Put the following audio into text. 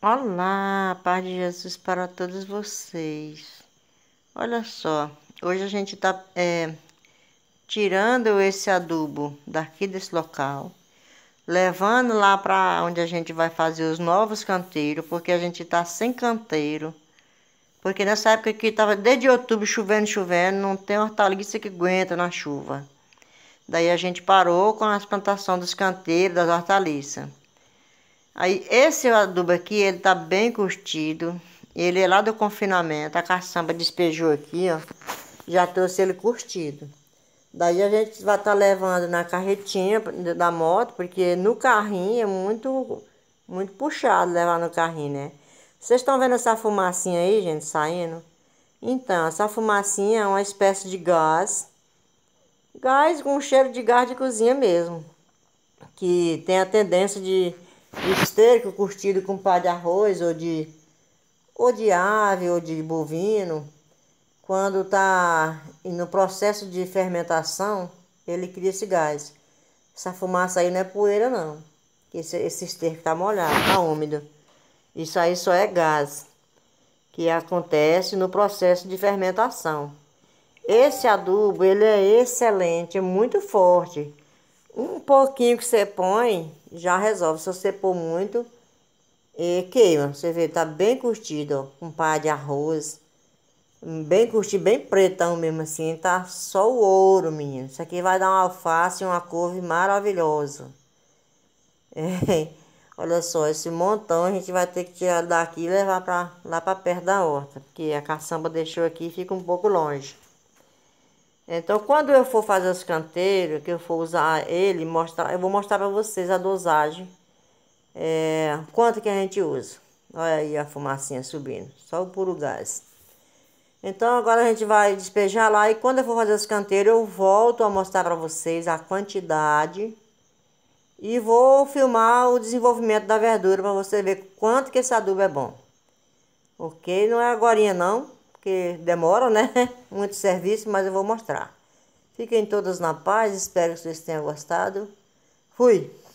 Olá, Pai de Jesus para todos vocês. Olha só, hoje a gente está é, tirando esse adubo daqui desse local, levando lá para onde a gente vai fazer os novos canteiros, porque a gente está sem canteiro. Porque nessa época aqui estava desde outubro chovendo, chovendo, não tem hortaliça que aguenta na chuva. Daí a gente parou com a plantação dos canteiros, das hortaliças. Aí esse adubo aqui, ele tá bem curtido. Ele é lá do confinamento. A caçamba despejou aqui, ó. Já trouxe ele curtido. Daí a gente vai estar tá levando na carretinha da moto, porque no carrinho é muito, muito puxado levar no carrinho, né? Vocês estão vendo essa fumacinha aí, gente, saindo? Então, essa fumacinha é uma espécie de gás. Gás com cheiro de gás de cozinha mesmo. Que tem a tendência de esterco curtido com pá de arroz ou de, ou de ave ou de bovino, quando está no processo de fermentação, ele cria esse gás. Essa fumaça aí não é poeira não, esse, esse esterco está molhado, está úmido. Isso aí só é gás, que acontece no processo de fermentação. Esse adubo, ele é excelente, é muito forte. Um pouquinho que você põe já resolve. Se você pôr muito, e queima. Você vê, tá bem curtido, ó. Um par de arroz. Bem curtido, bem pretão mesmo assim. Tá só o ouro, menino. Isso aqui vai dar uma alface e uma couve maravilhosa. É. Olha só, esse montão a gente vai ter que tirar daqui e levar pra, lá para perto da horta. Porque a caçamba deixou aqui e fica um pouco longe. Então, quando eu for fazer os canteiros, que eu for usar ele, mostrar, eu vou mostrar para vocês a dosagem, é, quanto que a gente usa. Olha aí a fumacinha subindo, só o puro gás. Então, agora a gente vai despejar lá e quando eu for fazer os canteiros, eu volto a mostrar para vocês a quantidade e vou filmar o desenvolvimento da verdura para você ver quanto que esse adubo é bom. Ok? Não é agora não demora, né? Muito serviço, mas eu vou mostrar. Fiquem todas na paz, espero que vocês tenham gostado. Fui!